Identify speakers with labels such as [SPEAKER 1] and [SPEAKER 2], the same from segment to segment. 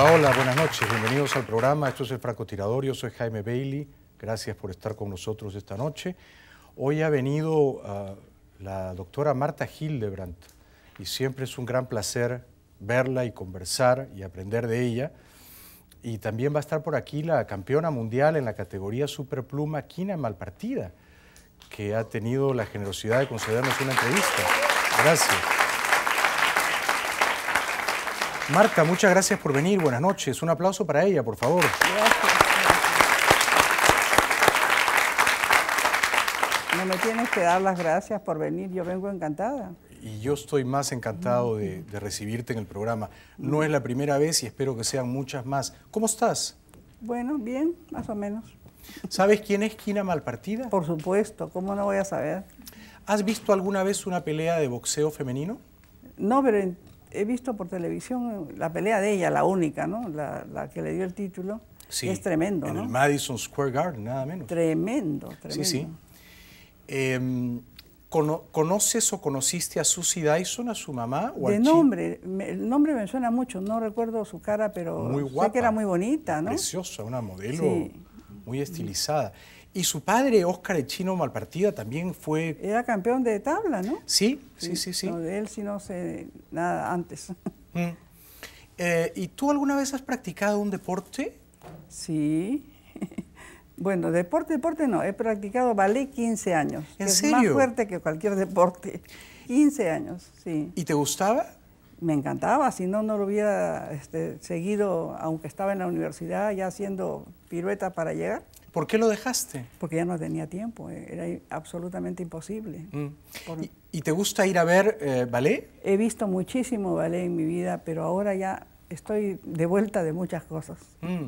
[SPEAKER 1] Hola, buenas noches. Bienvenidos al programa. Esto es El Francotirador. Yo soy Jaime Bailey. Gracias por estar con nosotros esta noche. Hoy ha venido ah, la doctora Marta Hildebrandt y siempre es un gran placer verla y conversar y aprender de ella. Y también va a estar por aquí la campeona mundial en la categoría superpluma Kina Malpartida, que ha tenido la generosidad de concedernos una entrevista. Gracias. Marta, muchas gracias por venir. Buenas noches. Un aplauso para ella, por favor.
[SPEAKER 2] Gracias. No me tienes que dar las gracias por venir. Yo vengo encantada.
[SPEAKER 1] Y yo estoy más encantado de, recibirte en el programa. No es la primera vez y espero que sean muchas más. ¿Cómo estás?
[SPEAKER 2] Bueno, bien, más o menos.
[SPEAKER 1] ¿Sabes quién es Quina Malpartida? Por supuesto, ¿cómo no voy a saber? ¿Has visto alguna vez
[SPEAKER 2] una pelea de boxeo femenino? No, pero he visto por televisión la pelea de ella, la única, ¿no? La, que le dio el título. Sí, es tremendo, en el Madison Square
[SPEAKER 1] Garden, nada menos. Tremendo, tremendo. Sí, sí. Em, ¿Conoces o conociste a Susie Dyson, a su mamá? O de nombre,
[SPEAKER 2] el nombre me suena mucho, no recuerdo su cara, pero
[SPEAKER 1] sé que era muy bonita, ¿no? Preciosa, una modelo muy estilizada. Y su padre, Óscar el Chino Malpartida, también fue... Era campeón de tabla, ¿no?
[SPEAKER 2] Sí, sí, sí, sí. de él si no sé nada antes. Mm. Eh, ¿Y tú alguna vez has practicado un deporte? Sí. Bueno, deporte, deporte no. He practicado ballet 15 años. ¿En serio? Es más fuerte que cualquier deporte. 15 años, sí. ¿Y te gustaba? Me encantaba, si no, no lo hubiera este, seguido, aunque estaba en la universidad ya haciendo pirueta para llegar. ¿Por qué lo dejaste? Porque ya no tenía tiempo, eh, era absolutamente imposible. Mm. ¿Y, te gusta ir a ver eh, ballet? He visto muchísimo ballet en mi vida, pero ahora ya estoy de vuelta de muchas cosas.
[SPEAKER 1] Mm.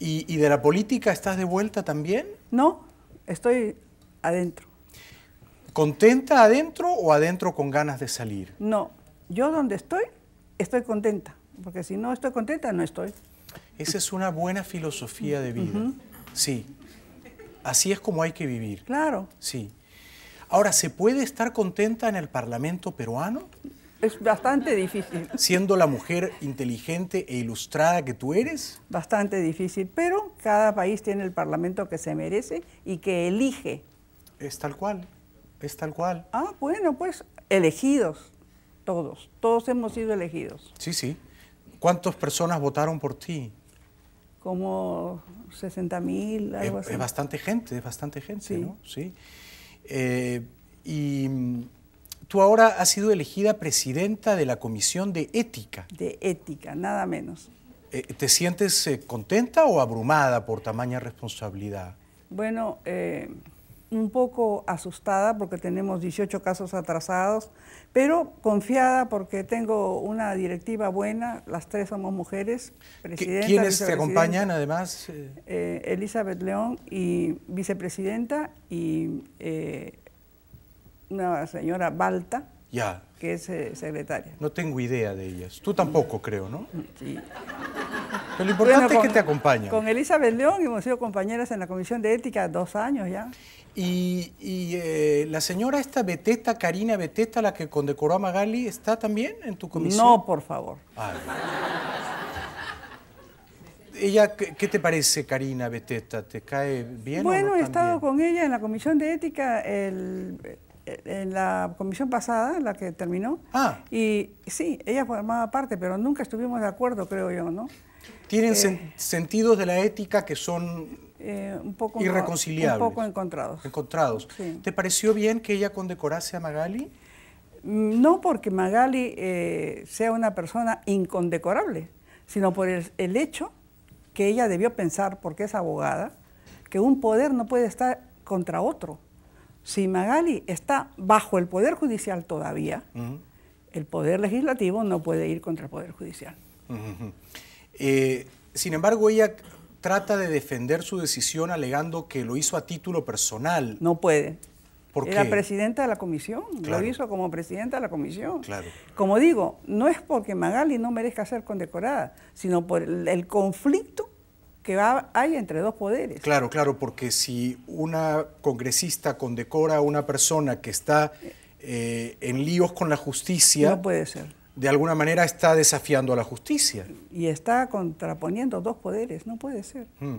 [SPEAKER 1] ¿Y, de la política estás de vuelta también? No, estoy adentro. ¿Contenta adentro o adentro con ganas de salir?
[SPEAKER 2] No, yo donde estoy, estoy contenta, porque si no estoy contenta, no estoy. Esa es una buena filosofía de vida.
[SPEAKER 1] Sí. Así es como hay que vivir. Claro. Sí. Ahora, ¿se puede estar contenta en el Parlamento peruano? Es bastante difícil. Siendo la mujer
[SPEAKER 2] inteligente e ilustrada que tú eres. Bastante difícil, pero cada país tiene el Parlamento que se merece y que elige. Es tal cual, es tal cual. Ah, bueno, pues elegidos todos, todos hemos sido elegidos. Sí, sí.
[SPEAKER 1] ¿Cuántas personas votaron por ti?
[SPEAKER 2] como 60 mil, algo así. Es
[SPEAKER 1] bastante gente, es bastante gente, ¿no? Sí. Eh, y mm, tú ahora has sido elegida presidenta de la Comisión de Ética. De Ética,
[SPEAKER 2] nada menos.
[SPEAKER 1] Eh, ¿Te sientes eh, contenta o abrumada por tamaña responsabilidad?
[SPEAKER 2] Bueno, un poco asustada porque tenemos 18 casos atrasados, pero confiada porque tengo una directiva buena, las tres somos mujeres, presidenta. ¿Quiénes te acompañan además? Eh, Elizabeth León y vicepresidenta y eh, una señora Balta. Ya. Que es eh, secretaria.
[SPEAKER 1] No tengo idea de ellas. Tú tampoco, creo, ¿no?
[SPEAKER 2] Sí. Pero lo importante es que te acompañe. Con Elizabeth León hemos sido compañeras en la Comisión de Ética dos años ya. ¿Y, eh, la señora esta Beteta,
[SPEAKER 1] Karina Beteta, la que condecoró a Magali, está también en tu comisión? No, por favor. Ah, ella, ¿Qué te parece, Karina Beteta? ¿Te cae bien? Bueno, o no he estado
[SPEAKER 2] con ella en la Comisión de Ética en la comisión pasada, la que terminó. Ah. Y sí, ella formaba parte, pero nunca estuvimos de acuerdo, creo yo, ¿no?
[SPEAKER 1] Tienen eh, sentidos de la ética que son
[SPEAKER 2] eh, un poco irreconciliables. Un poco encontrados. Encontrados. ¿Te pareció bien que ella condecorase a Magali? Mm, no porque Magali eh, sea una persona incondecorable, sino por el, hecho que ella debió pensar, porque es abogada, que un poder no puede estar contra otro. Si Magali está bajo el Poder Judicial todavía, el Poder Legislativo no puede ir contra el Poder Judicial.
[SPEAKER 1] Eh, sin embargo, ella trata de defender su decisión
[SPEAKER 2] alegando que lo hizo a título personal. No puede. porque Era presidenta de la comisión, lo hizo como presidenta de la comisión. Claro. Como digo, no es porque Magali no merezca ser condecorada, sino por el, conflicto que va, hay entre dos poderes.
[SPEAKER 1] Claro, claro, porque si una congresista condecora a una persona que está eh. Eh, en líos con la justicia... No puede ser de alguna manera está desafiando a la justicia.
[SPEAKER 2] Y está contraponiendo dos poderes, no puede ser. Mm.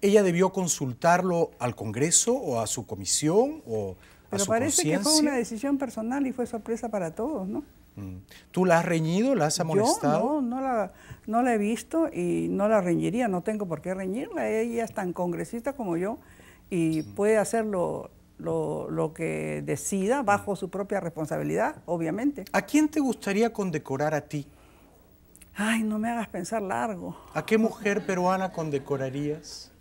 [SPEAKER 2] ¿Ella debió
[SPEAKER 1] consultarlo al Congreso o a su comisión o Pero a su parece que fue una
[SPEAKER 2] decisión personal y fue sorpresa para todos, ¿no?
[SPEAKER 1] Mm. ¿Tú la has reñido, la has amonestado?
[SPEAKER 2] no, no la, no la he visto y no la reñiría, no tengo por qué reñirla. Ella es tan congresista como yo y mm. puede hacerlo lo, que decida bajo su propia responsabilidad, obviamente. ¿A quién te gustaría condecorar a ti? Ay, no me hagas pensar largo. ¿A qué mujer peruana condecorarías?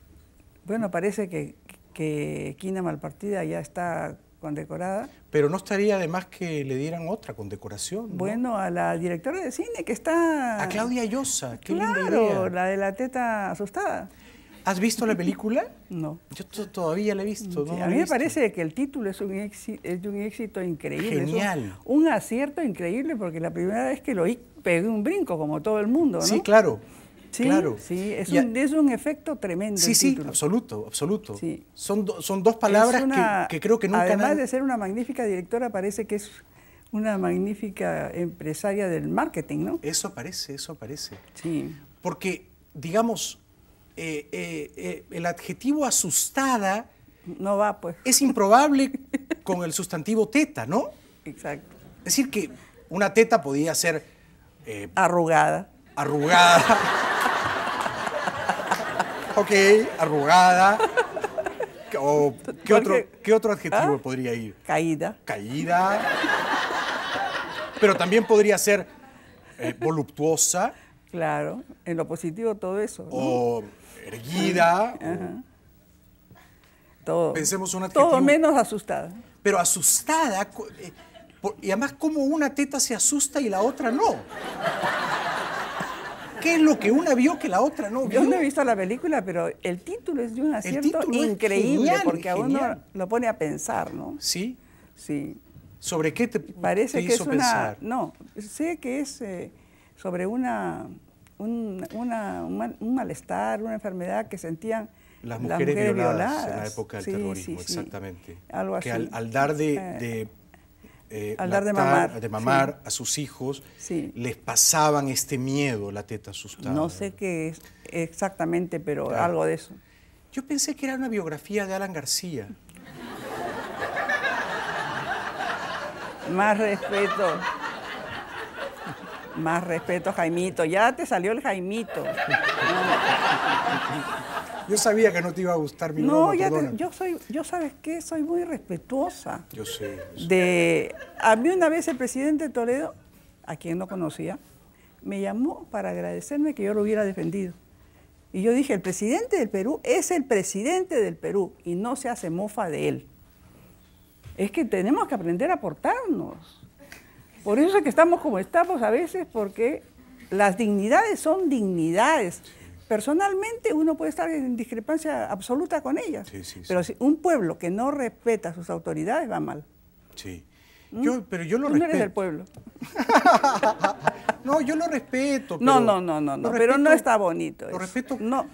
[SPEAKER 2] Bueno, parece que, que Quina Malpartida ya está condecorada. Pero no estaría
[SPEAKER 1] además que le dieran otra condecoración.
[SPEAKER 2] Bueno, a la directora de cine que está... A Claudia Llosa, qué claro, linda idea. la de la teta asustada. ¿Has visto la película? No. Yo todavía la he visto. a mí me parece que el título es un, éxito, un éxito increíble. Genial. Un, acierto increíble porque la primera vez que lo oí pegué un brinco como todo el mundo, ¿no? Sí, claro. Sí, claro. es, un, efecto tremendo. Sí, sí,
[SPEAKER 1] absoluto, absoluto. Son, son dos
[SPEAKER 2] palabras que, creo que nunca... Además de ser una magnífica directora, parece que es una magnífica empresaria del marketing, ¿no? Eso parece, eso parece.
[SPEAKER 1] Sí. Porque, digamos, eh, eh, eh, el adjetivo asustada no va, pues. Es improbable con el sustantivo teta, ¿no? Exacto. Es decir, que una teta podía ser. arrugada. Arrugada. ok, arrugada. ¿qué, otro, adjetivo ¿ah? podría ir? Caída. Caída. Pero también podría ser voluptuosa.
[SPEAKER 2] Claro, en lo positivo todo eso. O erguida. Todo. Pensemos una adjetivo. Todo menos asustada. Pero asustada. Eh,
[SPEAKER 1] y además, ¿cómo una teta se asusta y la otra no.
[SPEAKER 2] ¿Qué es lo que una vio que la otra no vio? Yo no he visto la película, pero el título es de un acierto increíble, porque a uno lo pone a pensar, ¿no? Sí. Sí. ¿Sobre qué te Parece que pensar? No, sé que es. Eh, sobre una, un, malestar, una enfermedad que sentían las mujeres, violadas, en la época del terrorismo, exactamente. Que al, dar de, eh,
[SPEAKER 1] eh, al dar de mamar, a sus hijos, les pasaban este miedo, la
[SPEAKER 2] teta asustada. No sé qué es exactamente, pero algo de eso. Yo pensé que era una biografía de Alan García. Más respeto. Más respeto, Jaimito. Ya te salió el Jaimito. Yo sabía que no te iba a gustar mi no, yo soy, yo sabes qué, soy muy respetuosa. Yo sé. De, a mí una vez el presidente Toledo, a quien no conocía, me llamó para agradecerme que yo lo hubiera defendido. Y yo dije, el presidente del Perú es el presidente del Perú y no se hace mofa de él. Es que tenemos que aprender a portarnos. Por eso es que estamos como estamos a veces, porque las dignidades son dignidades. Personalmente uno puede estar en discrepancia absoluta con ellas, pero si un pueblo que no respeta sus autoridades va mal. Sí. ¿Mm? pero yo lo Tú respeto. no eres del pueblo. no, yo lo respeto. no, no, no, no, pero no está bonito. Lo respeto. No.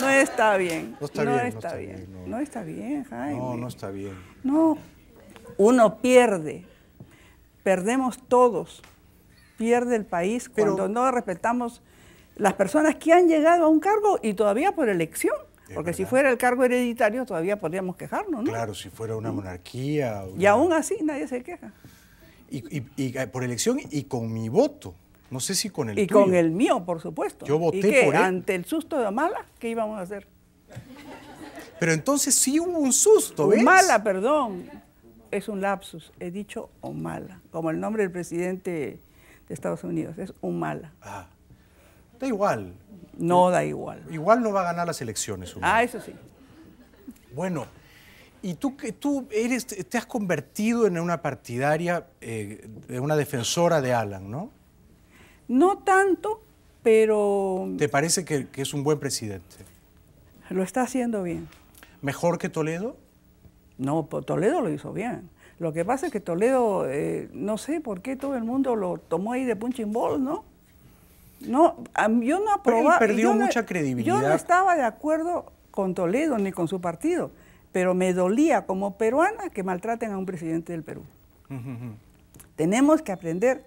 [SPEAKER 2] no está bien. No está bien. No está bien. No, está bien, Jaime. No, no está bien. No, uno pierde, perdemos todos, pierde el país cuando no respetamos las personas que han llegado a un cargo y todavía por elección. Porque si fuera el cargo hereditario todavía podríamos quejarnos, ¿no? Claro, si
[SPEAKER 1] fuera una mm. monarquía.
[SPEAKER 2] Y aún así nadie se queja. Y, eh, por elección
[SPEAKER 1] y con mi voto. No sé si con el Y con
[SPEAKER 2] el mío, por supuesto. Yo voté por él. Ante el susto de Amala, ¿qué íbamos a hacer?
[SPEAKER 1] Pero entonces sí hubo un susto, ¿ves? Mala,
[SPEAKER 2] perdón es un lapsus, he dicho Humala, como el nombre del presidente de Estados Unidos, es Humala. Ah, da igual.
[SPEAKER 1] No da igual. Igual no va a ganar las elecciones. Ah, eso sí. Bueno, y tú, tú eres, te has convertido en una partidaria, eh, una defensora de Alan, ¿no?
[SPEAKER 2] No tanto, pero...
[SPEAKER 1] ¿Te parece que es un buen presidente?
[SPEAKER 2] Lo está haciendo bien. ¿Mejor que Toledo? No, Toledo lo hizo bien. Lo que pasa es que Toledo, eh, no sé por qué todo el mundo lo tomó ahí de punching ball, ¿no? No, yo no aprobaba. perdió mucha e, credibilidad. Yo no estaba de acuerdo con Toledo ni con su partido, pero me dolía como peruana que maltraten a un presidente del Perú. Tenemos que aprender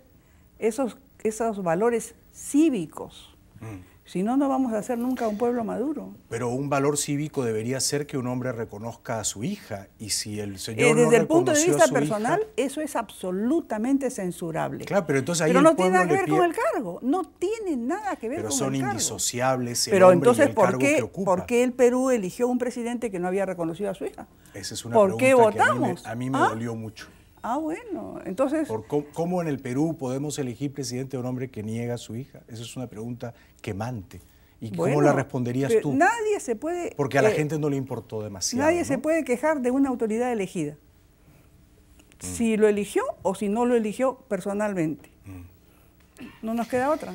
[SPEAKER 2] esos, esos valores cívicos. Mm. Si no, no vamos a ser nunca un pueblo maduro.
[SPEAKER 1] Pero un valor cívico debería ser que un hombre reconozca a su hija. Y si el eh, señor. desde el punto de vista personal,
[SPEAKER 2] eso es absolutamente censurable. Claro, pero entonces ahí no tiene nada que ver con el cargo. No tiene nada que ver con el cargo. Pero son
[SPEAKER 1] indisociables. El pero entonces, y el ¿por, qué, ¿por
[SPEAKER 2] qué el Perú eligió un presidente que no había reconocido a su hija? Esa es una pregunta votamos? que a mí me, a ¿Ah? dolió mucho. Ah, bueno, entonces... Por
[SPEAKER 1] cómo, en el Perú podemos elegir presidente a un hombre que niega a su hija? Esa es una pregunta quemante. ¿Y cómo la responderías tú?
[SPEAKER 2] Nadie se puede... Porque a la gente
[SPEAKER 1] no le importó demasiado. Nadie se
[SPEAKER 2] puede quejar de una autoridad elegida. Mm. Si lo eligió o si no lo eligió personalmente. Mm. No nos queda otra.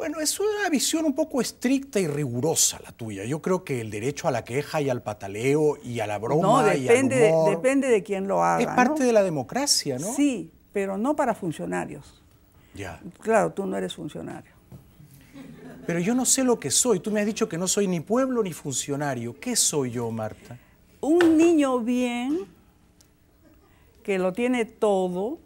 [SPEAKER 2] Bueno, es una visión un poco estricta y rigurosa
[SPEAKER 1] la tuya. Yo creo que el derecho a la queja y al pataleo y a la broma depende, y al humor,
[SPEAKER 2] depende de quién lo haga. Es parte de la democracia, ¿no? Sí, pero no para funcionarios. Ya. Claro, tú no eres funcionario. Pero yo no sé lo que soy. Tú me has dicho
[SPEAKER 1] que no soy ni pueblo ni funcionario. ¿Qué soy yo, Marta?
[SPEAKER 2] Un niño bien, que lo tiene todo,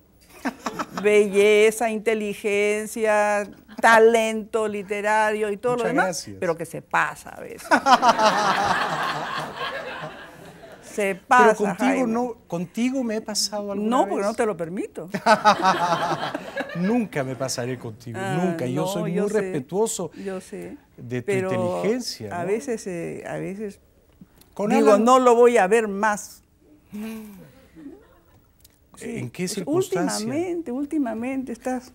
[SPEAKER 2] belleza, inteligencia, talento literario y todo lo demás, pero que se pasa a veces. se pasa. Pero contigo no, contigo me he pasado algo. No, porque no te lo permito.
[SPEAKER 1] nunca me pasaré contigo, ah, nunca. Yo soy muy
[SPEAKER 2] respetuoso de tu inteligencia. A veces, eh, a veces no lo voy a ver más. ¿En qué pues, circunstancias? Últimamente, últimamente estás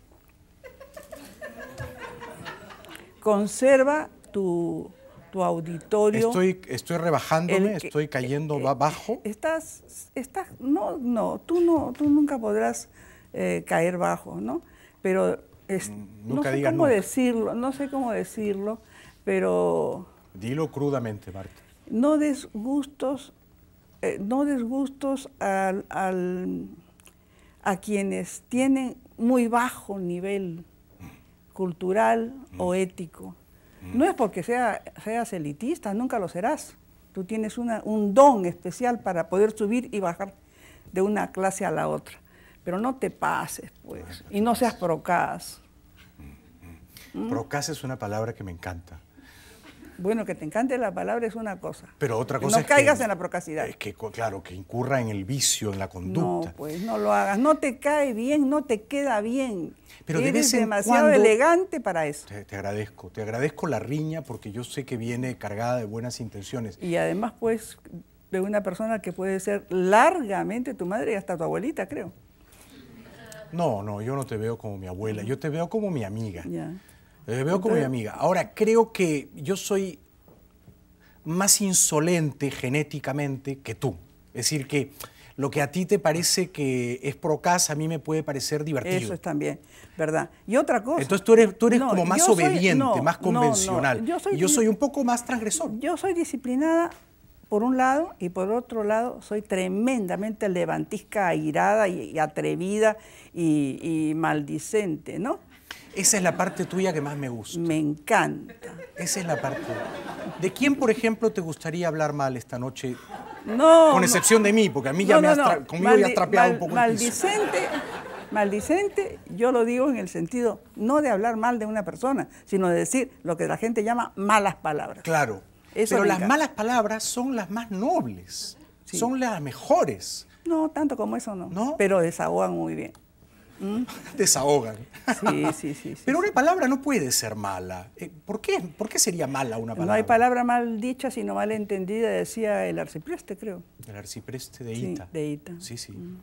[SPEAKER 2] conserva tu, auditorio.
[SPEAKER 1] Estoy, estoy rebajándome, estoy cayendo eh, eh, bajo.
[SPEAKER 2] Estás, estás, no, no, tú no, tú nunca podrás eh, caer bajo, ¿no? Pero es, mm, no sé cómo decirlo, no sé cómo decirlo, pero. Dilo crudamente, Marta. No desgustos no desgustos a quienes tienen muy bajo nivel cultural o mm. ético. Mm. No es porque seas elitista, nunca lo serás. Tú tienes una, un don especial para poder subir y bajar de una clase a la otra. Pero no te pases, pues, y no seas procaz.
[SPEAKER 1] Mm, procas es una palabra que me encanta.
[SPEAKER 2] Bueno, que te encante la palabra es una cosa.
[SPEAKER 1] Pero otra cosa no caigas
[SPEAKER 2] en la procacidad. Es que, claro, que
[SPEAKER 1] incurra en el vicio, en la conducta.
[SPEAKER 2] No, pues no lo hagas. No te cae bien, no te queda bien. Pero Eres demasiado elegante para eso. Te,
[SPEAKER 1] agradezco. Te agradezco la riña porque yo sé que viene cargada de buenas intenciones.
[SPEAKER 2] Y además, pues, de una persona que puede ser largamente tu madre y hasta tu abuelita, creo.
[SPEAKER 1] No, no, yo no te veo como mi abuela. Yo te veo como mi amiga. Ya me eh, veo como mi amiga. Ahora, creo que yo soy más insolente genéticamente que tú. Es decir, que lo que a ti te parece que es procaz, a mí me puede parecer divertido. Eso es
[SPEAKER 2] también, ¿verdad? Y otra cosa. Entonces tú eres, tú eres como más obediente, más convencional. yo, soy, yo soy un poco más transgresor. Yo soy disciplinada por un lado y por otro lado soy tremendamente levantisca, airada y, atrevida y, y maldicente, ¿no? Esa es la parte tuya que más me gusta. Me encanta. Esa es la parte.
[SPEAKER 1] ¿De quién, por ejemplo, te gustaría hablar mal esta noche?
[SPEAKER 2] No. Con excepción
[SPEAKER 1] de mí, porque a mí ya me has trapeado un poco
[SPEAKER 2] maldicente, yo lo digo en el sentido no de hablar mal de una persona, sino de decir lo que la gente llama malas palabras. Claro. Pero las malas palabras son las más nobles, son las mejores. No, tanto como eso no. ¿No? Pero desahogan muy bien. ¿Mm? desahogan.
[SPEAKER 1] Sí, sí, sí, Pero una palabra no puede ser mala. Eh, ¿Por qué? ¿Por qué sería mala una palabra? No
[SPEAKER 2] hay palabra mal dicha, sino mal entendida, decía el arcipreste, creo.
[SPEAKER 1] El arcipreste de Ita. Sí, de Sí, mm.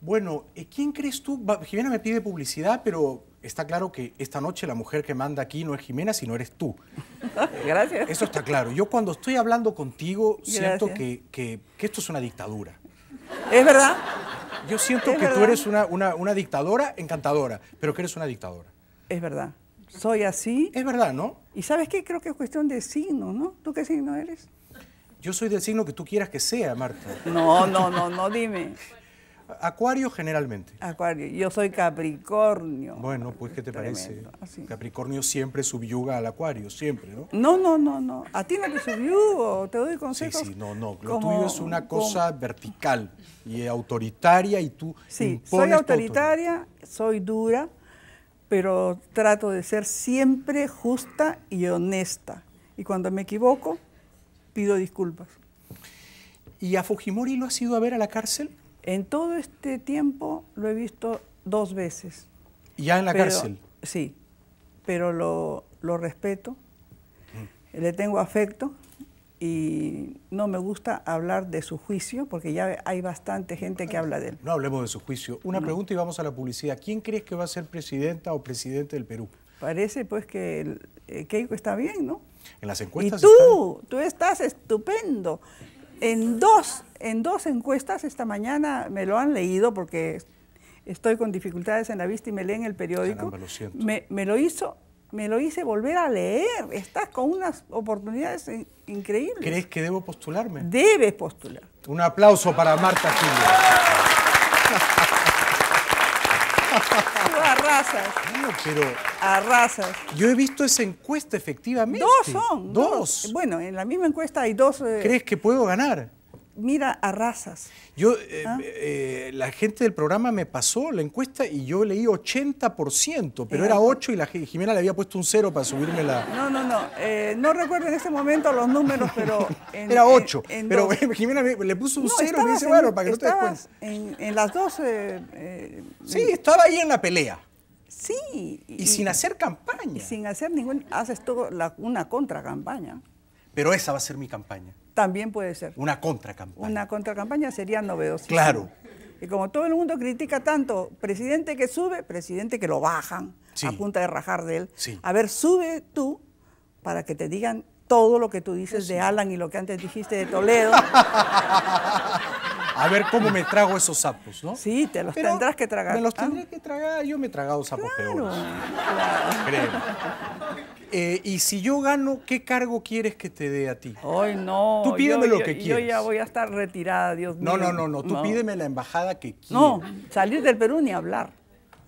[SPEAKER 1] Bueno, eh, ¿quién crees tú? Jimena me pide publicidad, pero está claro que esta noche la mujer que manda aquí no es Jimena, sino eres tú.
[SPEAKER 2] Gracias.
[SPEAKER 1] Eso está claro. Yo cuando estoy hablando contigo siento que esto es una dictadura. ¿Es verdad? Yo siento que tú eres una, una, una, dictadora encantadora, pero que
[SPEAKER 2] eres una dictadora. Es verdad. Soy así. Es verdad, ¿no? Y sabes qué? Creo que es cuestión de signo, ¿no? ¿Tú qué signo eres? Yo soy del signo que tú quieras que sea, Marta. No, no, no, no, dime.
[SPEAKER 1] Acuario generalmente.
[SPEAKER 2] Acuario, yo soy Capricornio.
[SPEAKER 1] Bueno, pues ¿qué te parece? Capricornio siempre subyuga al Acuario, siempre, ¿no? No, no, no, no. A ti no te subyugo, te doy consejos. Sí, sí, no, no. Lo tuyo es una cosa vertical y autoritaria y tú Sí, soy autoritaria,
[SPEAKER 2] soy dura, pero trato de ser siempre justa y honesta. Y cuando me equivoco, pido disculpas. ¿Y a Fujimori lo has ido a ver a la cárcel? En todo este tiempo lo he visto dos veces. ¿Ya en la cárcel? Sí, pero lo, respeto, mm. le tengo afecto y no me gusta hablar de su juicio porque ya hay bastante gente que habla de él.
[SPEAKER 1] No hablemos de su juicio. Una pregunta y vamos a la publicidad.
[SPEAKER 2] ¿Quién crees que va a ser presidenta o presidente del Perú? Parece pues que eh, Keiko está bien, ¿no?
[SPEAKER 1] En las encuestas. Y
[SPEAKER 2] tú, tú estás estupendo. En dos en dos encuestas esta mañana me lo han leído porque estoy con dificultades en la vista y me leen el periódico. me, lo hizo, me lo hice volver a leer. Estás con unas oportunidades increíbles. ¿Crees
[SPEAKER 1] que debo postularme? Debes postular. Un aplauso para Marta
[SPEAKER 2] tú arrasas. No, pero. Arrasas.
[SPEAKER 1] Yo he visto esa encuesta, efectivamente. Dos son. Dos.
[SPEAKER 2] Bueno, en la misma encuesta hay dos. Eh, ¿Crees que
[SPEAKER 1] puedo ganar?
[SPEAKER 2] mira a razas. Yo, eh, ¿Ah?
[SPEAKER 1] eh, la gente del programa me pasó la encuesta y yo leí 80%, pero era 8 y la Jimena le había puesto un 0 para subirme la...
[SPEAKER 2] No, no, no, eh, no recuerdo en ese momento los números, pero... era 8, pero Jimena le puso un y me dice, bueno, para que no te des cuenta. En, las dos... sí, estaba ahí en la pelea. Sí. Y, sin hacer campaña. Y sin hacer ningún... Haces todo una contra campaña.
[SPEAKER 1] Pero esa va a ser mi campaña.
[SPEAKER 2] También puede ser.
[SPEAKER 1] Una contracampaña.
[SPEAKER 2] Una contracampaña sería novedosa. Claro. Y como todo el mundo critica tanto, presidente que sube, presidente que lo bajan, a punta de rajar de él. A ver, sube tú para que te digan todo lo que tú dices de Alan y lo que antes dijiste de Toledo. A ver
[SPEAKER 1] cómo me trago esos sapos, ¿no? Sí, te los tendrás que tragar. Me los ah. tendré que tragar, yo me he tragado sapos
[SPEAKER 2] peores. Claro.
[SPEAKER 1] Eh, y si yo gano, ¿qué cargo quieres
[SPEAKER 2] que te dé a ti? Ay, no. Tú pídeme lo que quieras. Yo ya voy a estar retirada, Dios mío. No, no, no, no. Tú pídeme la embajada que quieras. No, salir del Perú ni hablar.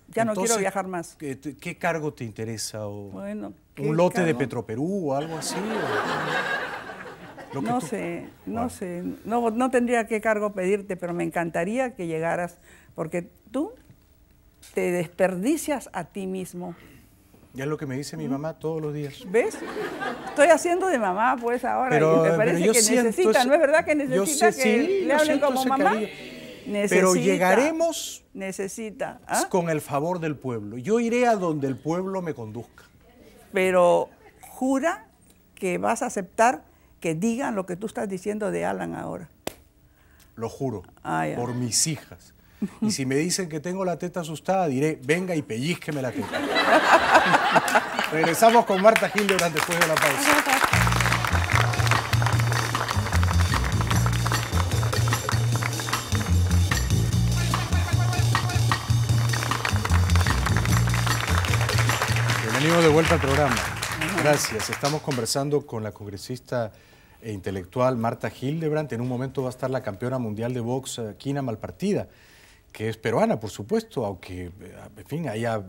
[SPEAKER 2] Ya no quiero viajar más.
[SPEAKER 1] ¿qué, cargo te interesa? O,
[SPEAKER 2] bueno, ¿Un lote de
[SPEAKER 1] Petroperú o algo así?
[SPEAKER 2] no sé, no ah. sé. No, no tendría qué cargo pedirte, pero me encantaría que llegaras, porque tú te desperdicias a ti mismo
[SPEAKER 1] ya es lo que me dice mi mamá todos los días.
[SPEAKER 2] ¿Ves? Estoy haciendo de mamá, pues ahora. y eh, parece que necesita, ¿no es verdad que necesita que le hablen como mamá? pero llegaremos necesita, ¿ah?
[SPEAKER 1] con el favor del pueblo. Yo iré a donde el pueblo me conduzca.
[SPEAKER 2] Pero jura que vas a aceptar que digan lo que tú estás diciendo de Alan ahora. Lo juro, ah, por
[SPEAKER 1] mis hijas. Y si me dicen que tengo la teta asustada, diré, venga y pellizqueme la teta. Regresamos con Marta Gil después de la pausa. Bienvenidos de vuelta al programa. Gracias. Estamos conversando con la congresista e intelectual Marta Hildebrandt. En un momento va a estar la campeona mundial de box, eh, Kina Malpartida, que es peruana, por supuesto, aunque, eh, en fin, haya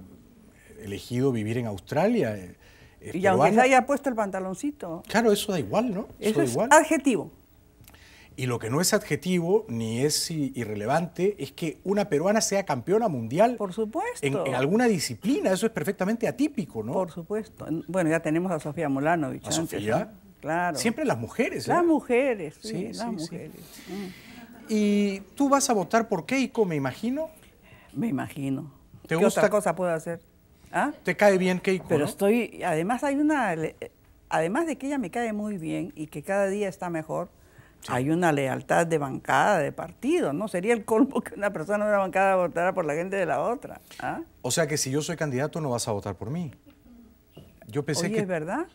[SPEAKER 1] elegido vivir en Australia. Eh, y aunque se haya
[SPEAKER 2] puesto el pantaloncito.
[SPEAKER 1] Claro, eso da igual, ¿no? Eso, igual. es adjetivo. Y lo que no es adjetivo ni es irrelevante es que una peruana sea campeona mundial. Por supuesto. En, alguna disciplina,
[SPEAKER 2] eso es perfectamente atípico, ¿no? Por supuesto. Bueno, ya tenemos a Sofía Molano. ¿A Sofía? Claro. Siempre las mujeres. ¿eh? Las mujeres, sí, las mujeres. Mm. ¿Y tú vas a votar por Keiko, me imagino? Me imagino. ¿Qué otra cosa puedo hacer? ¿Ah? ¿Te cae bien Keiko? Pero estoy, además hay una, además de que ella me cae muy bien y que cada día está mejor, hay una lealtad de bancada, de partido, ¿no? Sería el colmo que una persona de una bancada votara por la gente de la otra. ¿ah?
[SPEAKER 1] O sea que si yo soy candidato no vas a votar por mí. Yo pensé que... ¿es
[SPEAKER 2] verdad?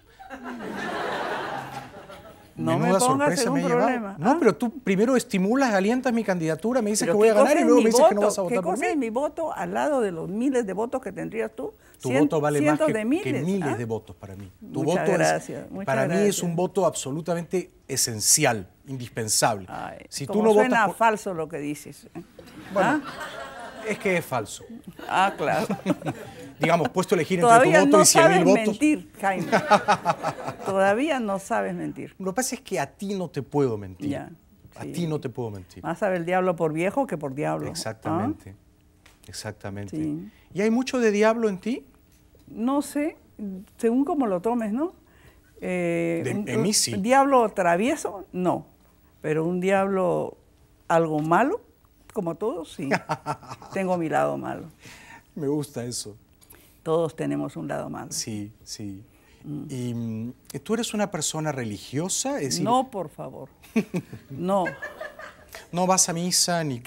[SPEAKER 2] No me da
[SPEAKER 1] No, ¿ah? pero tú primero estimulas, alientas mi candidatura,
[SPEAKER 2] me dices que voy a ganar y luego me dices que no vas a votar mi voto al lado de los miles de votos que tendrías tú? Tu voto vale más que, miles, ¿ah? de
[SPEAKER 1] votos para mí. Tu muchas voto gracias, para mí es un voto absolutamente esencial, indispensable. si tú no suena votas
[SPEAKER 2] falso lo que dices. ¿eh? Bueno,
[SPEAKER 1] ¿Ah? es que es falso. Ah, claro. digamos, puesto a elegir entre tu voto y 100.000 mil votos. Todavía no
[SPEAKER 2] sabes mentir, Jaime. Todavía no sabes
[SPEAKER 1] mentir. Lo que pasa es que a ti no te puedo mentir. a ti no te puedo mentir. Más
[SPEAKER 2] sabe el diablo por viejo que por diablo. Exactamente. Exactamente. ¿Y hay mucho de diablo en ti? No sé, según cómo lo tomes, ¿no? Eh, en mí sí. diablo travieso, no. Pero un diablo algo malo, como todos, sí. Tengo mi lado malo. Me gusta eso.
[SPEAKER 1] Todos tenemos un lado malo. Sí, sí. Mm. ¿Y mm, tú eres una persona religiosa? no,
[SPEAKER 2] por favor. no.
[SPEAKER 1] No vas a misa ni,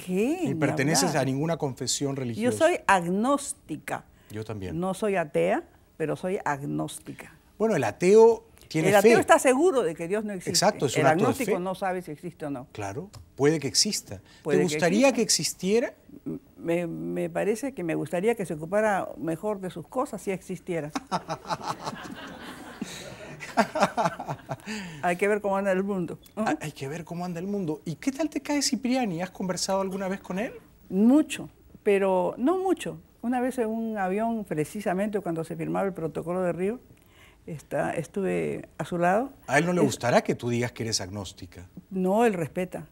[SPEAKER 1] perteneces a ninguna
[SPEAKER 2] confesión religiosa. Yo soy agnóstica. Yo también. No soy atea, pero soy agnóstica. Bueno, el ateo
[SPEAKER 1] tiene fe. El ateo está
[SPEAKER 2] seguro de que Dios no existe. Exacto, es un El agnóstico no sabe si existe o no. Claro,
[SPEAKER 1] puede que exista. ¿Te gustaría que
[SPEAKER 2] existiera? Mm, me, parece que me gustaría que se ocupara mejor de sus cosas si existiera. Hay que ver cómo anda el mundo. Ah, hay que ver cómo anda el mundo. ¿Y qué tal te cae Cipriani? ¿Has conversado alguna vez con él? Mucho, pero no mucho. Una vez en un avión, precisamente cuando se firmaba el protocolo de Río, Está, estuve a su lado. A él no le
[SPEAKER 1] gustará que tú digas que eres agnóstica.
[SPEAKER 2] No, él respeta.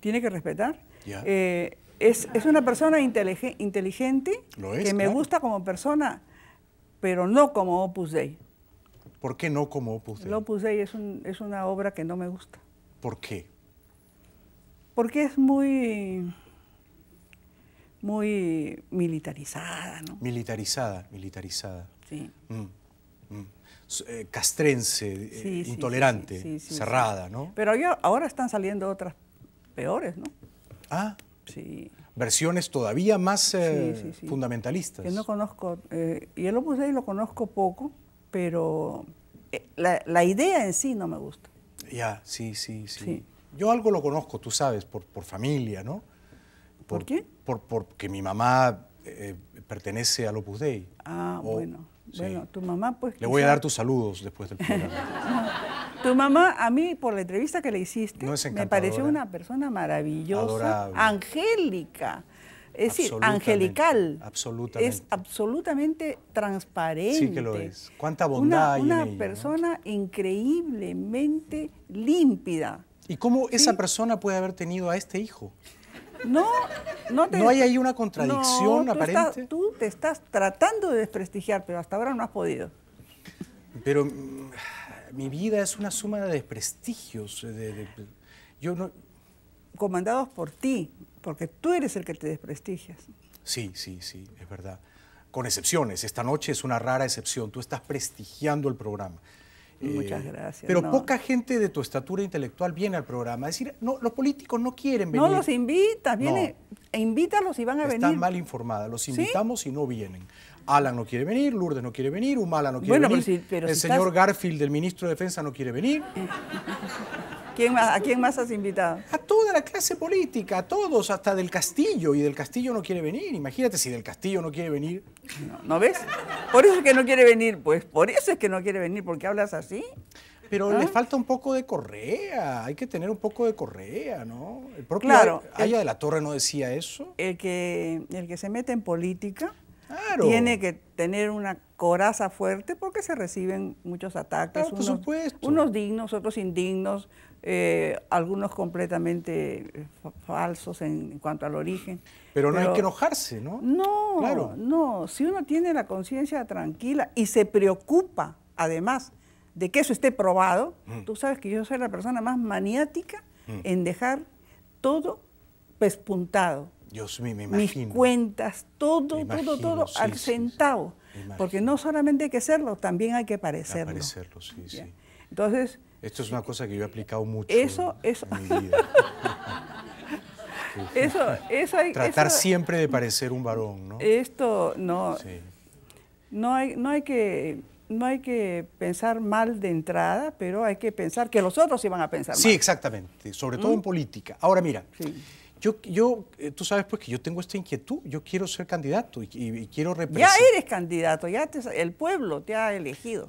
[SPEAKER 2] Tiene que respetar. Eh, es, una persona inteligente, que me gusta como persona, pero no como Opus Dei.
[SPEAKER 1] ¿Por qué no como Opus Dei? El
[SPEAKER 2] Opus Dei es, un, una obra que no me gusta. ¿Por qué? Porque es muy, muy militarizada, ¿no?
[SPEAKER 1] Militarizada, militarizada. Sí. castrense, intolerante, cerrada, ¿no?
[SPEAKER 2] Pero ahora están saliendo otras peores, ¿no? Ah,
[SPEAKER 1] Sí. Versiones todavía más eh, fundamentalistas. Yo
[SPEAKER 2] no conozco, eh, el el Opus Dei lo conozco poco, pero eh, la, idea en sí no me gusta.
[SPEAKER 1] Ya, sí, sí, sí. Yo algo lo conozco, tú sabes, por, por familia, ¿no? ¿Por, qué? porque mi mamá eh, pertenece al Opus Dei.
[SPEAKER 2] Ah, bueno. Bueno, tu mamá pues... Le voy a dar
[SPEAKER 1] tus saludos después del
[SPEAKER 2] programa. Tu mamá, a mí, por la entrevista que le hiciste, me pareció una persona maravillosa, angélica. Es decir, angelical. Es absolutamente transparente. Sí que lo
[SPEAKER 1] es. Cuánta bondad una, hay Una
[SPEAKER 2] persona increíblemente límpida.
[SPEAKER 1] ¿Y cómo esa persona puede haber tenido a este hijo?
[SPEAKER 2] No, no, te, no hay ahí una contradicción aparente. tú te estás tratando de desprestigiar, pero hasta ahora no has podido. Pero mi vida es una suma de desprestigios. Eh, pues, yo no... Comandados por ti, porque tú eres el que te desprestigias.
[SPEAKER 1] Sí, sí, sí, es verdad. Con excepciones. Esta noche es una rara excepción. Tú estás prestigiando el programa.
[SPEAKER 2] Muchas eh, gracias. Pero poca
[SPEAKER 1] gente de tu estatura intelectual viene al programa. Es decir, no, los políticos no quieren venir. No los
[SPEAKER 2] invitas, viene, e invítalos y van a venir. Están mal
[SPEAKER 1] informadas, los invitamos y no vienen. Alan no quiere venir, Lourdes no quiere venir, Humala no quiere venir, pero el señor Garfield, el ministro de Defensa, no quiere venir. ¿A quién más has invitado? A toda la clase política, a todos, hasta del Castillo. Y del Castillo no quiere venir. Imagínate si del Castillo no quiere venir. ¿No, ves? Por eso es que no
[SPEAKER 2] quiere venir. Pues por eso
[SPEAKER 1] es que no quiere venir, porque hablas así. Pero ¿Ah? le falta un poco de correa, hay que tener un poco de correa, ¿no? El claro, Aya de la Torre no
[SPEAKER 2] decía eso. El que, el que se mete en política tiene que tener una coraza fuerte porque se reciben muchos ataques. Ah, unos, Unos dignos, otros indignos, eh, algunos completamente eh, falsos en, cuanto al origen. Pero no hay que enojarse, ¿no? No, no. Si uno tiene la conciencia tranquila y se preocupa, además, de que eso esté probado, mm. tú sabes que yo soy la persona más maniática mm. en dejar todo pespuntado.
[SPEAKER 1] Dios mío, me imagino. Mis
[SPEAKER 2] cuentas, todo, todo, todo al centavo. porque no solamente hay que hacerlo también hay que parecerlo.
[SPEAKER 1] Parecerlo, sí, sí. Entonces... Esto es una cosa que yo he aplicado mucho
[SPEAKER 2] eso, eso. en mi vida. eso, eso hay, Tratar
[SPEAKER 1] siempre de parecer un varón, ¿no?
[SPEAKER 2] Esto, no... No hay, no hay que no hay que pensar mal de entrada, pero hay que pensar que los otros iban a pensar sí, mal. Sí,
[SPEAKER 1] exactamente, sobre todo ¿Mm? en política. Ahora mira,
[SPEAKER 2] sí. Yo, yo,
[SPEAKER 1] eh, tú sabes pues que yo tengo esta inquietud, yo quiero ser candidato y, quiero representar. Ya
[SPEAKER 2] eres candidato, ya el pueblo te ha elegido.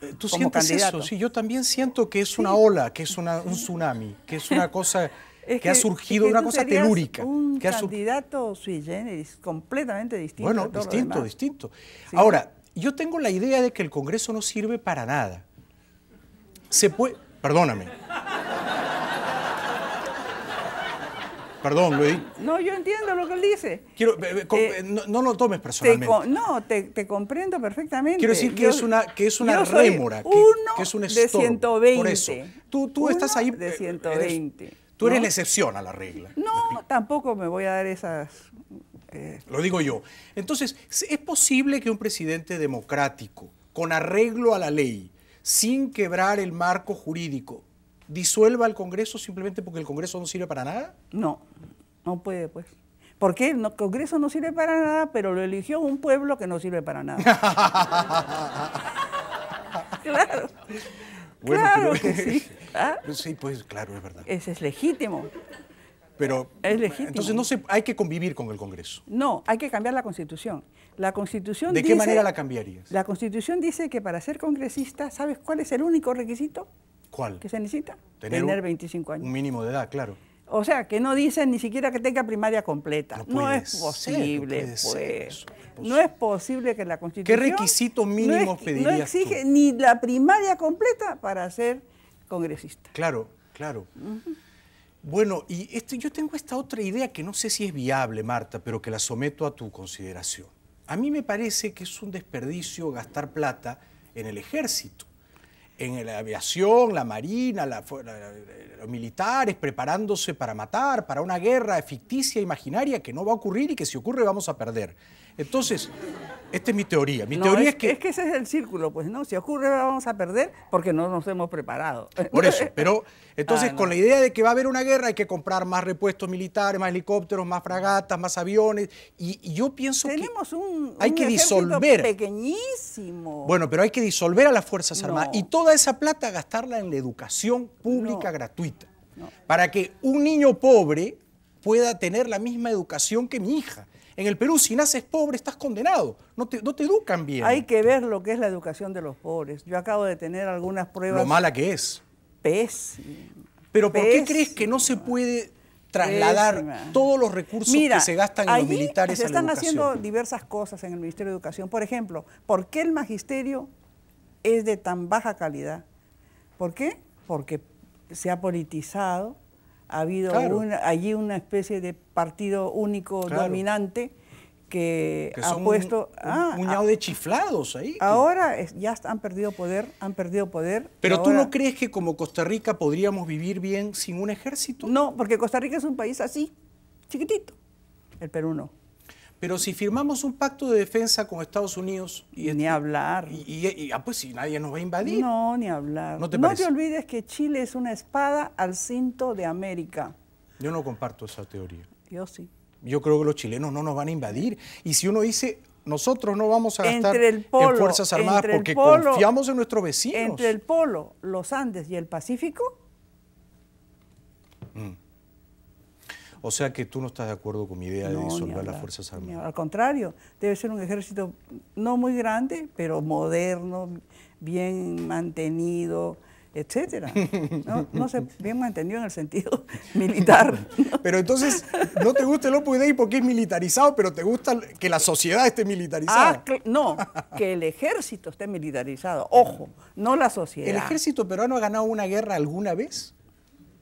[SPEAKER 2] Eh, ¿Tú sientes eso? Sí, yo también siento que
[SPEAKER 1] es una ola, que es un tsunami, que es una cosa que, ha surgido, una cosa telúrica. Un
[SPEAKER 2] candidato sui generis, completamente distinto. Bueno, distinto, distinto.
[SPEAKER 1] Ahora, yo tengo la idea de que el Congreso no sirve para nada. Se puede, perdóname. Perdón, Luis.
[SPEAKER 2] No, yo entiendo lo que él dice.
[SPEAKER 1] Eh, eh, no, lo tomes personalmente.
[SPEAKER 2] no, te, comprendo perfectamente. Quiero decir que es una, que rémora, que,
[SPEAKER 1] es un de 120.
[SPEAKER 2] Tú, tú estás ahí. De 120. Eh, tú eres la
[SPEAKER 1] excepción a la regla.
[SPEAKER 2] No, tampoco me voy a dar esas. Lo digo yo. Entonces, ¿es posible que un
[SPEAKER 1] presidente democrático, con arreglo a la ley, sin quebrar el marco jurídico,
[SPEAKER 2] disuelva el Congreso simplemente porque el Congreso no sirve para nada? No, no puede, pues. ¿Por qué? el Congreso no sirve para nada, pero lo eligió un pueblo que no sirve para nada. claro. Bueno, claro pero, que sí.
[SPEAKER 1] ¿ah? Sí, pues claro, es verdad.
[SPEAKER 2] Ese es legítimo. Pero entonces no
[SPEAKER 1] se, hay que convivir con el Congreso.
[SPEAKER 2] No, hay que cambiar la Constitución. La Constitución ¿De qué manera la cambiarías? La Constitución dice que para ser congresista, ¿sabes cuál es el único requisito? ¿Cuál? Que se necesita tener, 25 años. Un mínimo de edad, claro. O sea, que no dicen ni siquiera que tenga primaria completa. No, es posible, pues. no pues. no, es posible que la Constitución... ¿Qué requisito mínimo pedirías No exige ni la primaria completa para ser congresista. Claro, claro. Bueno, y este, yo tengo esta otra idea que
[SPEAKER 1] no sé si es viable, Marta, pero que la someto a tu consideración. A mí me parece que es un desperdicio gastar plata en el ejército en la aviación, la marina, los militares preparándose para matar, para una guerra ficticia, imaginaria, que no va a ocurrir y que si ocurre vamos a perder. Entonces, esta es mi teoría. Mi teoría es,
[SPEAKER 2] que... Es que ese es el círculo, pues, ¿no? Si ocurre, vamos a perder porque no nos hemos preparado. Por eso, pero entonces ah, con la idea de que va a haber una guerra hay que comprar más repuestos militares, más helicópteros,
[SPEAKER 1] más fragatas, más aviones. Y, yo pienso Tenemos que... Un, hay que disolver...
[SPEAKER 2] pequeñísimo. Bueno,
[SPEAKER 1] pero hay que disolver a las Fuerzas Armadas y toda esa plata gastarla en la educación pública gratuita. Para que un niño pobre pueda tener la misma educación que mi hija. En el Perú, si naces pobre, estás condenado. No te, educan bien. Hay
[SPEAKER 2] que ver lo que es la educación de los pobres. Yo acabo de tener algunas pruebas. Lo mala que es.
[SPEAKER 1] Pes. Pero ¿por qué crees que no se puede trasladar todos los recursos que se gastan en los militares se están haciendo
[SPEAKER 2] diversas cosas en el Ministerio de Educación. Por ejemplo, ¿por qué el magisterio es de tan baja calidad? ¿Por qué? Porque se ha politizado, ha habido allí una especie de partido único dominante que, ha puesto... Un, ah, puñado ah, de
[SPEAKER 1] chiflados ahí.
[SPEAKER 2] Ahora ya han perdido poder, han perdido poder. Pero tú no crees que como
[SPEAKER 1] Costa Rica podríamos vivir bien sin un ejército? No, porque Costa Rica es un país así, chiquitito. El Perú no. Pero si firmamos un pacto de defensa con Estados Unidos... Y ni este, hablar. Y, ah, pues si nadie nos va a invadir.
[SPEAKER 2] No, ni hablar. No te, olvides que Chile es una espada al cinto de América.
[SPEAKER 1] Yo no comparto esa teoría. Yo sí. Yo creo que los chilenos no nos van a invadir. Y si uno dice, nosotros no vamos a gastar en Fuerzas Armadas porque confiamos en nuestros vecinos. Entre el
[SPEAKER 2] Polo, los Andes y el Pacífico,
[SPEAKER 1] mm. O sea que tú no estás de acuerdo con mi idea de disolver las Fuerzas Armadas.
[SPEAKER 2] Al contrario, debe ser un ejército no muy grande, pero moderno, bien mantenido, etcétera. No, sé, se bien mantenido en el sentido militar. Pero entonces, ¿no te
[SPEAKER 1] gusta el Opus Dei porque es militarizado, pero te gusta que la sociedad esté militarizada?
[SPEAKER 2] Ah, no, que el ejército esté militarizado. Ojo, no la sociedad. ¿El ejército
[SPEAKER 1] peruano ha ganado una guerra alguna vez?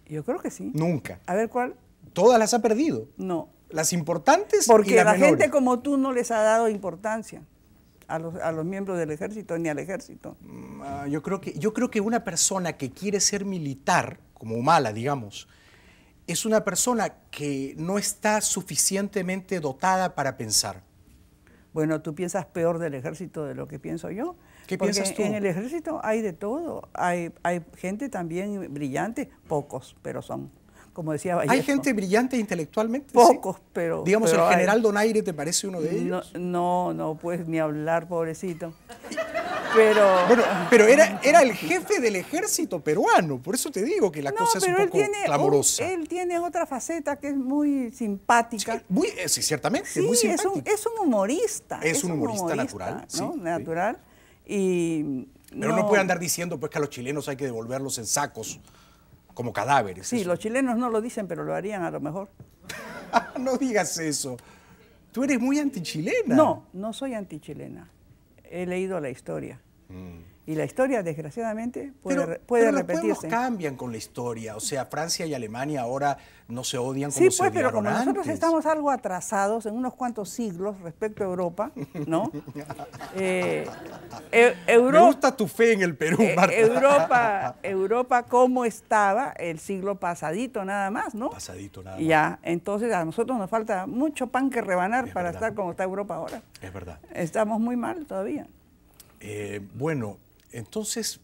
[SPEAKER 1] Yo creo que sí. Nunca. A ver, ¿cuál? todas las ha perdido. No. Las importantes. Porque a la gente
[SPEAKER 2] como tú no les ha dado importancia. A los,
[SPEAKER 1] miembros del ejército ni al ejército. Mm, ah, yo creo, que, yo creo que una persona que quiere ser militar, como mala, digamos, es una persona que no está suficientemente dotada para pensar.
[SPEAKER 2] Bueno, tú piensas peor del ejército de lo que pienso yo. ¿Qué piensas tú? En el ejército hay de todo. Hay, hay gente también brillante, pocos, pero son como decía ¿Hay gente brillante intelectualmente? Pocos, pero... Digamos, el general Donaire, ¿te parece uno de ellos? No, no, puedes ni hablar, pobrecito. Pero... Bueno, pero era, era el jefe del ejército peruano,
[SPEAKER 1] por eso te digo que la cosa es poco tiene, clamorosa.
[SPEAKER 2] él tiene otra faceta que es muy simpática. Sí, muy,
[SPEAKER 1] eh, ciertamente, es muy simpática.
[SPEAKER 2] Es un, humorista. Es, un humorista, natural.
[SPEAKER 1] natural. Y... Pero no, puede andar diciendo pues que a los chilenos hay que devolverlos en sacos como cadáveres. Sí,
[SPEAKER 2] los chilenos no lo dicen, pero lo harían a lo mejor. no digas eso. Tú eres muy antichilena. No, no soy antichilena. He leído la historia. Mm. Y la historia, desgraciadamente, puede, repetirse. Los
[SPEAKER 1] cambian con la historia. O sea, Francia y Alemania ahora no se odian como sí, pues, pero nosotros
[SPEAKER 2] estamos algo atrasados en unos cuantos siglos respecto a Europa, ¿no? Eh, Me gusta tu fe en el Perú, eh, Marta. Europa, Europa como estaba el siglo pasadito nada más, ¿no? Pasadito nada más. Ya, entonces a nosotros nos falta mucho pan que rebanar para estar como está Europa ahora. Es verdad. Estamos muy mal todavía.
[SPEAKER 1] Eh, bueno, entonces,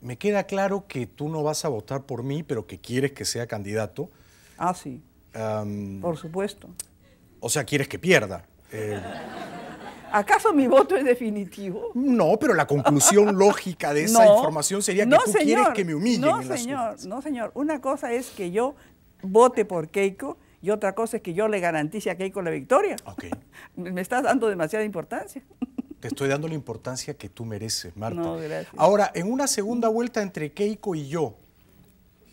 [SPEAKER 1] me queda claro que tú no vas a votar por mí, pero que quieres que sea candidato. Ah, sí. por supuesto. O sea, quieres que pierda. Eh,
[SPEAKER 2] ¿Acaso mi voto es definitivo?
[SPEAKER 1] No, pero la conclusión lógica de esa información sería que tú quieres que me humillen. No,
[SPEAKER 2] señor, no, señor. Una cosa es que yo vote por Keiko y otra cosa es que yo le garantice a Keiko la victoria. Okay. me estás dando demasiada importancia.
[SPEAKER 1] Te estoy dando la importancia que tú mereces, Marta. No,
[SPEAKER 2] gracias. Ahora, en una segunda
[SPEAKER 1] vuelta entre Keiko y yo,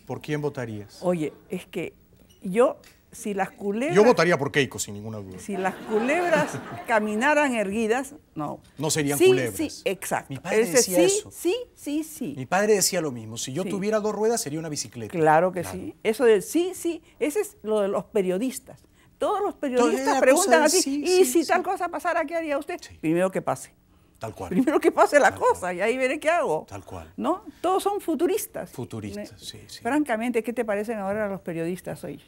[SPEAKER 1] ¿por quién votarías?
[SPEAKER 2] Oye, es que yo, si las culebras... Yo votaría
[SPEAKER 1] por Keiko, sin ninguna duda. Si
[SPEAKER 2] las culebras caminaran erguidas, no. No serían culebras. Sí, exacto. Mi padre decía eso. Sí, sí, sí.
[SPEAKER 1] Mi padre decía lo mismo. Si yo tuviera dos ruedas, sería una bicicleta. Claro que sí.
[SPEAKER 2] Eso de sí, sí. Ese es lo de los periodistas. Todos los periodistas preguntan así, y si tal cosa pasara, ¿qué haría usted? Primero que pase. Tal cual. Primero que pase la cosa y ahí veré qué hago. Tal cual. ¿No? Todos son futuristas. Futuristas, sí, sí. Francamente, ¿qué te parecen ahora los periodistas hoy?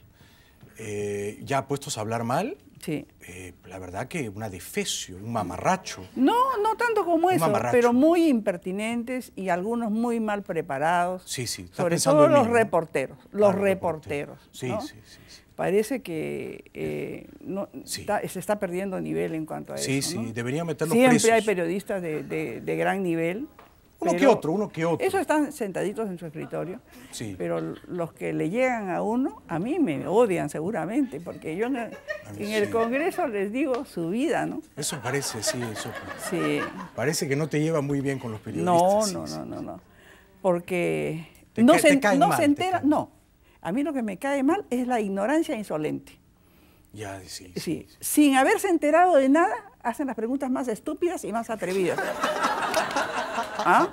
[SPEAKER 1] Eh, ya puestos a hablar mal, sí. Eh, la verdad que una defecio, un mamarracho.
[SPEAKER 2] No, no tanto como eso, pero muy impertinentes y algunos muy mal preparados.
[SPEAKER 1] Sí, sí. Sobre todo los
[SPEAKER 2] reporteros, los, reporteros. sí, sí, sí parece que eh, se está perdiendo nivel en cuanto a eso. Sí, sí, ¿no? meterlo meterlo Siempre hay periodistas de, gran nivel. Uno que otro, uno que otro. Esos están sentaditos en su escritorio, sí. pero los que le llegan a uno, a mí me odian seguramente, porque yo en, el, Congreso les digo su vida, ¿no?
[SPEAKER 1] Eso parece, sí, eso Sí. Parece que no te lleva muy bien con los periodistas. No, no, no, no,
[SPEAKER 2] no. Porque no, se, no se entera, no, a mí lo que me cae mal es la ignorancia insolente. Ya, sí, Sin haberse enterado de nada, hacen las preguntas más estúpidas y más atrevidas. ¿Ah?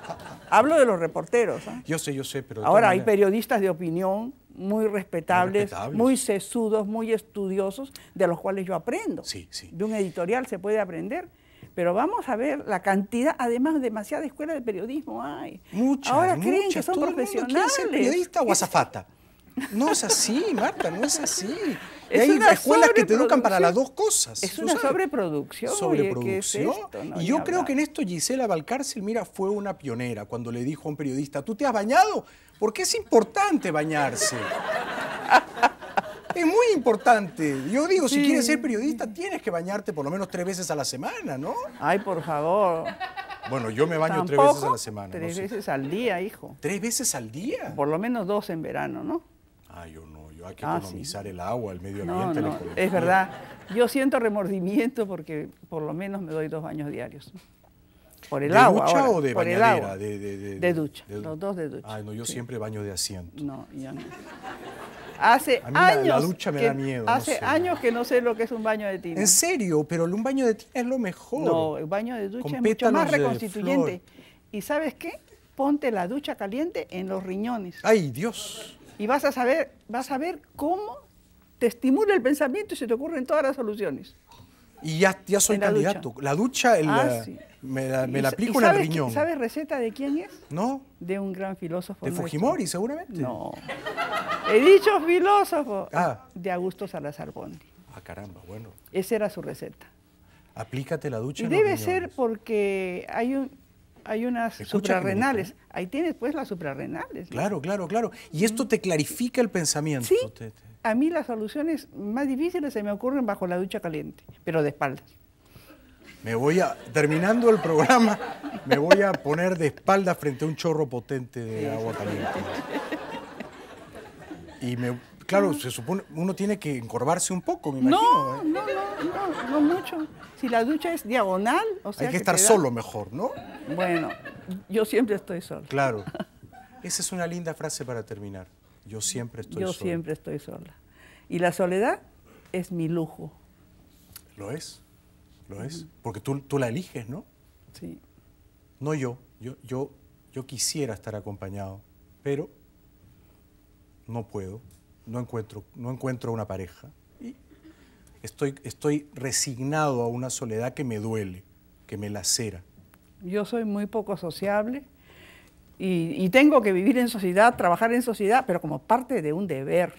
[SPEAKER 2] Hablo de los reporteros. ¿ah?
[SPEAKER 1] Yo sé, yo sé, pero... Ahora hay
[SPEAKER 2] periodistas de opinión muy respetables, muy sesudos, muy estudiosos, de los cuales yo aprendo. Sí, sí. De un editorial se puede aprender. Pero vamos a ver la cantidad, además demasiada escuela de periodismo hay. Muchas, Ahora creen que son profesionales. periodista o
[SPEAKER 1] azafata. No es así, Marta, no es así. Es una hay escuelas que te educan para las dos cosas. Es una sobreproducción. Sobreproducción. y yo creo que en esto Gisela Valcárcel, mira, fue una pionera cuando le dijo a un periodista, ¿tú te has bañado? Porque es importante bañarse. Es muy importante. Yo digo, si quieres ser periodista, tienes que bañarte por lo menos tres veces a la semana, ¿no? Ay, por favor. Bueno, yo me baño tres veces a la semana. Tres
[SPEAKER 2] veces al día, hijo. ¿Tres veces al día? Por lo menos dos en verano, ¿no? Ah,
[SPEAKER 1] yo no, yo hay que ah, economizar el agua, el medio ambiente. No, no, es verdad.
[SPEAKER 2] Yo siento remordimiento porque por lo menos me doy dos baños diarios.
[SPEAKER 1] Por el ¿De ducha o de bañadera? De, ducha, los dos de ducha. Ay, no, yo siempre baño de
[SPEAKER 2] asiento. No, yo no. Hace a mí años. La, ducha me da miedo. Hace años que no sé lo que es un baño de tina. ¿En
[SPEAKER 1] serio? Pero un baño de tina es lo mejor. No, el
[SPEAKER 2] baño de ducha es mucho más reconstituyente. ¿Y sabes qué? Ponte la ducha caliente en los riñones. ¡Ay, Dios! Y vas a saber, vas a ver cómo te estimula el pensamiento y se te ocurren todas las soluciones. Y ya, soy candidato.
[SPEAKER 1] La ducha el, ah, me, la, me la aplico en el riñón. ¿Sabes
[SPEAKER 2] receta de quién es? No. De un gran filósofo. ¿De Fujimori, seguramente? No. He dicho filósofo. Ah. De Augusto Salazar Bondi. Ah,
[SPEAKER 1] caramba, bueno.
[SPEAKER 2] Esa era su receta.
[SPEAKER 1] Aplícate la ducha. Y debe ser
[SPEAKER 2] porque hay un, hay unas suprarrenales. ¿eh? Ahí tienes pues las suprarrenales.
[SPEAKER 1] Claro, claro, claro. Y esto te clarifica el pensamiento. Sí,
[SPEAKER 2] a mí las soluciones más difíciles se me ocurren bajo la ducha caliente, pero de espaldas.
[SPEAKER 1] Me voy a, terminando el programa, me voy a poner de espaldas frente a un chorro potente de agua caliente. Y me Claro, ah. se supone, uno tiene que encorvarse un poco, me imagino. ¿eh?
[SPEAKER 2] No, no, no, no, mucho. Si la ducha es diagonal, Hay que, estar solo
[SPEAKER 1] mejor, ¿no? Bueno, yo siempre estoy solo.
[SPEAKER 2] Claro. Esa es una linda
[SPEAKER 1] frase para terminar. Yo siempre estoy sola. Yo siempre
[SPEAKER 2] estoy sola. Y la soledad es mi lujo.
[SPEAKER 1] Lo es, lo es. Porque tú, tú la eliges, ¿no? Sí. No yo. Yo, yo. yo quisiera estar acompañado, pero no puedo no encuentro, no encuentro una pareja. Y estoy, estoy resignado a una soledad que me duele, que me lacera.
[SPEAKER 2] Yo soy muy poco sociable y, y tengo que vivir en sociedad, trabajar en sociedad, pero como parte de un deber.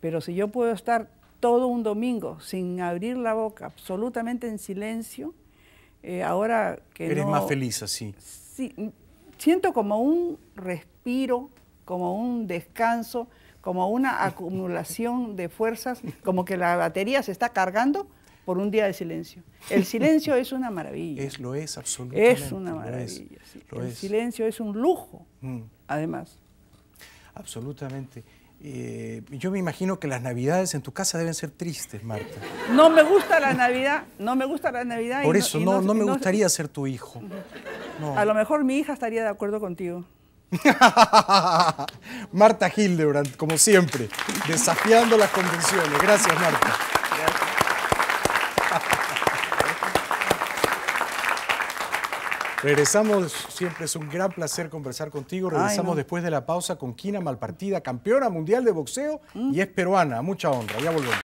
[SPEAKER 2] Pero si yo puedo estar todo un domingo sin abrir la boca, absolutamente en silencio, eh, ahora que... Eres más feliz así. Sí, siento como un respiro, como un descanso como una acumulación de fuerzas, como que la batería se está cargando por un día de silencio. El silencio es una maravilla. Es,
[SPEAKER 1] lo es, absolutamente. Es una maravilla.
[SPEAKER 2] el silencio es un lujo, mm. además.
[SPEAKER 1] Absolutamente. Eh, yo me imagino que las navidades en tu casa deben ser tristes, Marta.
[SPEAKER 2] No me gusta la Navidad, no me gusta la Navidad. Por eso, no, no, me gustaría
[SPEAKER 1] ser tu hijo. A lo
[SPEAKER 2] mejor mi hija estaría de acuerdo contigo.
[SPEAKER 1] Marta Hildebrand, como siempre, desafiando las convenciones. Gracias, Marta. Regresamos, siempre es un gran placer conversar contigo. Regresamos después de la pausa con Kina
[SPEAKER 2] Malpartida, campeona mundial de boxeo y mm. es peruana. Mucha honra, ya volvemos.